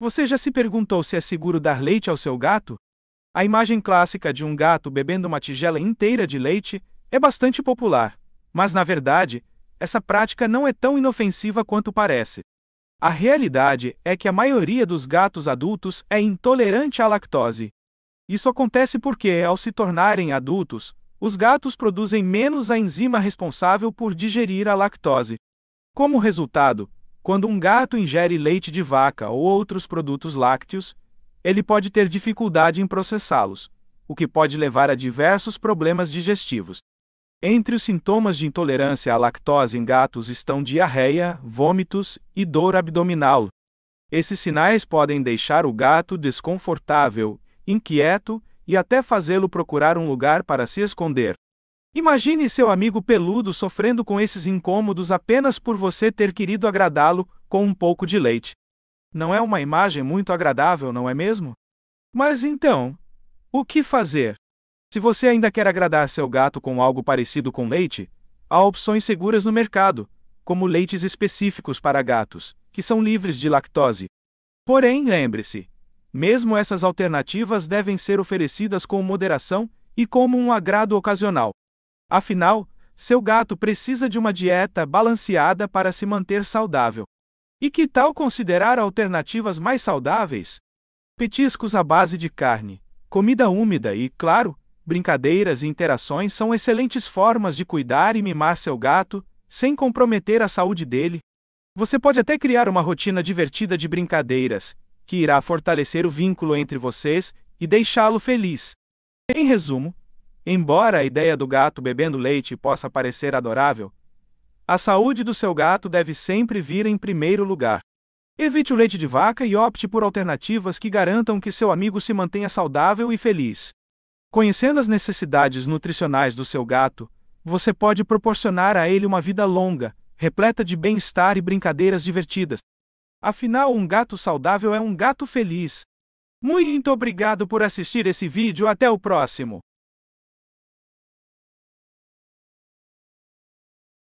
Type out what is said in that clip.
Você já se perguntou se é seguro dar leite ao seu gato? A imagem clássica de um gato bebendo uma tigela inteira de leite é bastante popular, mas na verdade, essa prática não é tão inofensiva quanto parece. A realidade é que a maioria dos gatos adultos é intolerante à lactose. Isso acontece porque, ao se tornarem adultos, os gatos produzem menos a enzima responsável por digerir a lactose. Como resultado, quando um gato ingere leite de vaca ou outros produtos lácteos, ele pode ter dificuldade em processá-los, o que pode levar a diversos problemas digestivos. Entre os sintomas de intolerância à lactose em gatos estão diarreia, vômitos e dor abdominal. Esses sinais podem deixar o gato desconfortável, inquieto e até fazê-lo procurar um lugar para se esconder. Imagine seu amigo peludo sofrendo com esses incômodos apenas por você ter querido agradá-lo com um pouco de leite. Não é uma imagem muito agradável, não é mesmo? Mas então, o que fazer? Se você ainda quer agradar seu gato com algo parecido com leite, há opções seguras no mercado, como leites específicos para gatos, que são livres de lactose. Porém, lembre-se, mesmo essas alternativas devem ser oferecidas com moderação e como um agrado ocasional. Afinal, seu gato precisa de uma dieta balanceada para se manter saudável. E que tal considerar alternativas mais saudáveis? Petiscos à base de carne, comida úmida e, claro, brincadeiras e interações são excelentes formas de cuidar e mimar seu gato, sem comprometer a saúde dele. Você pode até criar uma rotina divertida de brincadeiras, que irá fortalecer o vínculo entre vocês e deixá-lo feliz. Em resumo, Embora a ideia do gato bebendo leite possa parecer adorável, a saúde do seu gato deve sempre vir em primeiro lugar. Evite o leite de vaca e opte por alternativas que garantam que seu amigo se mantenha saudável e feliz. Conhecendo as necessidades nutricionais do seu gato, você pode proporcionar a ele uma vida longa, repleta de bem-estar e brincadeiras divertidas. Afinal, um gato saudável é um gato feliz. Muito obrigado por assistir esse vídeo, até o próximo!